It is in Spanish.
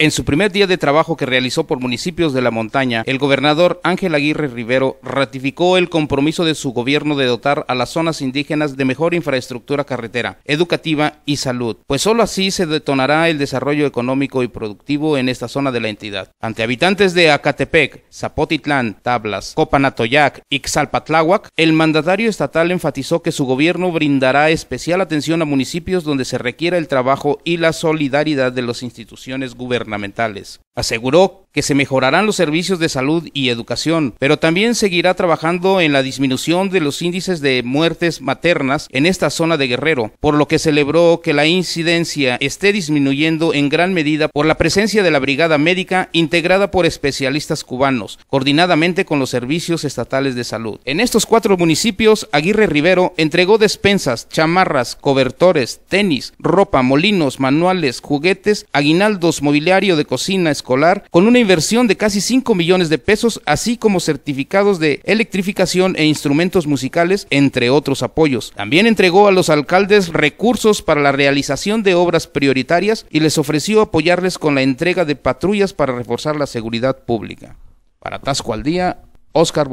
En su primer día de trabajo que realizó por municipios de la montaña, el gobernador Ángel Aguirre Rivero ratificó el compromiso de su gobierno de dotar a las zonas indígenas de mejor infraestructura carretera, educativa y salud, pues sólo así se detonará el desarrollo económico y productivo en esta zona de la entidad. Ante habitantes de Acatepec, Zapotitlán, Tablas, Copanatoyac y Xalpatláhuac, el mandatario estatal enfatizó que su gobierno brindará especial atención a municipios donde se requiera el trabajo y la solidaridad de las instituciones gubernamentales gubernamentales. Aseguró que se mejorarán los servicios de salud y educación, pero también seguirá trabajando en la disminución de los índices de muertes maternas en esta zona de Guerrero, por lo que celebró que la incidencia esté disminuyendo en gran medida por la presencia de la brigada médica integrada por especialistas cubanos, coordinadamente con los servicios estatales de salud. En estos cuatro municipios, Aguirre Rivero entregó despensas, chamarras, cobertores, tenis, ropa, molinos, manuales, juguetes, aguinaldos, mobiliario de cocina escolar, con inversión de casi 5 millones de pesos, así como certificados de electrificación e instrumentos musicales, entre otros apoyos. También entregó a los alcaldes recursos para la realización de obras prioritarias y les ofreció apoyarles con la entrega de patrullas para reforzar la seguridad pública. Para Tasco al Día, Oscar